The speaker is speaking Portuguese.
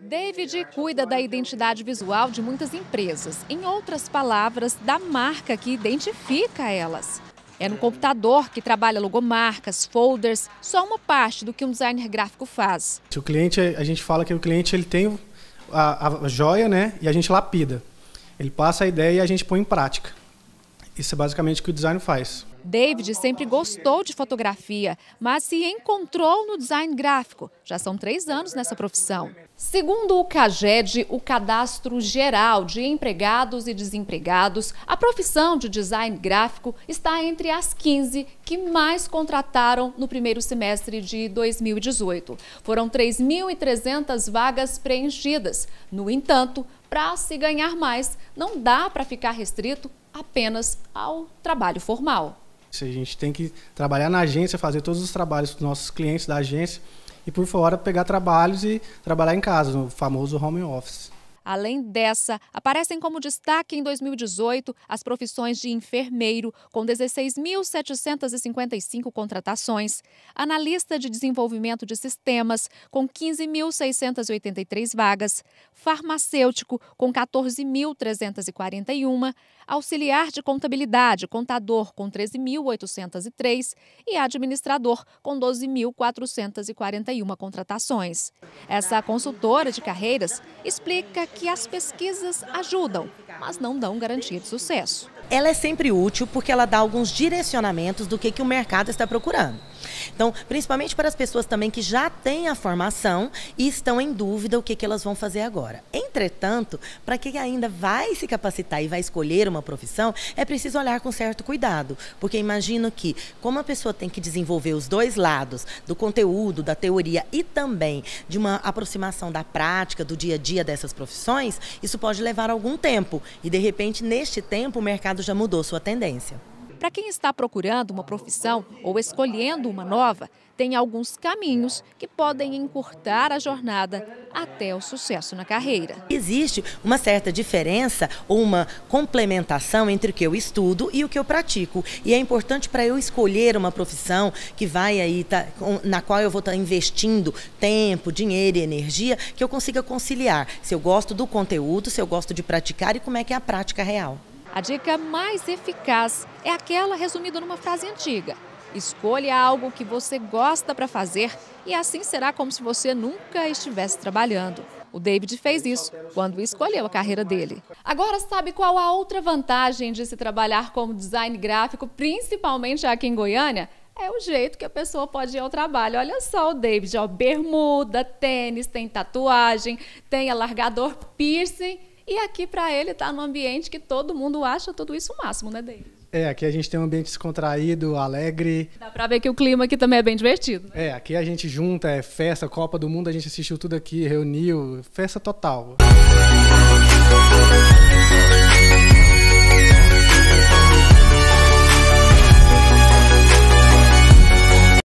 David cuida da identidade visual de muitas empresas, em outras palavras, da marca que identifica elas. É no computador que trabalha logomarcas, folders, só uma parte do que um designer gráfico faz. Se o cliente, a gente fala que o cliente ele tem a, a joia, né, e a gente lapida. Ele passa a ideia e a gente põe em prática. Isso é basicamente o que o design faz. David sempre gostou de fotografia, mas se encontrou no design gráfico. Já são três anos nessa profissão. Segundo o CAGED, o Cadastro Geral de Empregados e Desempregados, a profissão de design gráfico está entre as 15 que mais contrataram no primeiro semestre de 2018. Foram 3.300 vagas preenchidas. No entanto, para se ganhar mais, não dá para ficar restrito apenas ao trabalho formal se a gente tem que trabalhar na agência, fazer todos os trabalhos com os nossos clientes da agência e por fora pegar trabalhos e trabalhar em casa, no famoso home office. Além dessa, aparecem como destaque em 2018 as profissões de enfermeiro, com 16.755 contratações, analista de desenvolvimento de sistemas, com 15.683 vagas, farmacêutico, com 14.341, auxiliar de contabilidade, contador, com 13.803 e administrador, com 12.441 contratações. Essa consultora de carreiras explica que as pesquisas ajudam, mas não dão garantia de sucesso. Ela é sempre útil porque ela dá alguns direcionamentos do que, que o mercado está procurando. Então, principalmente para as pessoas também que já têm a formação e estão em dúvida o que, que elas vão fazer agora. Entretanto, para quem ainda vai se capacitar e vai escolher uma profissão, é preciso olhar com certo cuidado, porque imagino que, como a pessoa tem que desenvolver os dois lados, do conteúdo, da teoria e também de uma aproximação da prática, do dia a dia dessas profissões, isso pode levar algum tempo. E, de repente, neste tempo, o mercado mercado já mudou sua tendência. Para quem está procurando uma profissão ou escolhendo uma nova, tem alguns caminhos que podem encurtar a jornada até o sucesso na carreira. Existe uma certa diferença ou uma complementação entre o que eu estudo e o que eu pratico. E é importante para eu escolher uma profissão que vai aí, tá, na qual eu vou estar tá investindo tempo, dinheiro e energia, que eu consiga conciliar se eu gosto do conteúdo, se eu gosto de praticar e como é que é a prática real. A dica mais eficaz é aquela resumida numa frase antiga: escolha algo que você gosta para fazer e assim será como se você nunca estivesse trabalhando. O David fez isso quando escolheu a carreira dele. Agora sabe qual a outra vantagem de se trabalhar como design gráfico, principalmente aqui em Goiânia? É o jeito que a pessoa pode ir ao trabalho. Olha só o David, ó, bermuda, tênis, tem tatuagem, tem alargador, piercing e aqui, para ele, tá num ambiente que todo mundo acha tudo isso o máximo, né, David? É, aqui a gente tem um ambiente descontraído, alegre. Dá pra ver que o clima aqui também é bem divertido. Né? É, aqui a gente junta, é festa, Copa do Mundo, a gente assistiu tudo aqui, reuniu, festa total. Música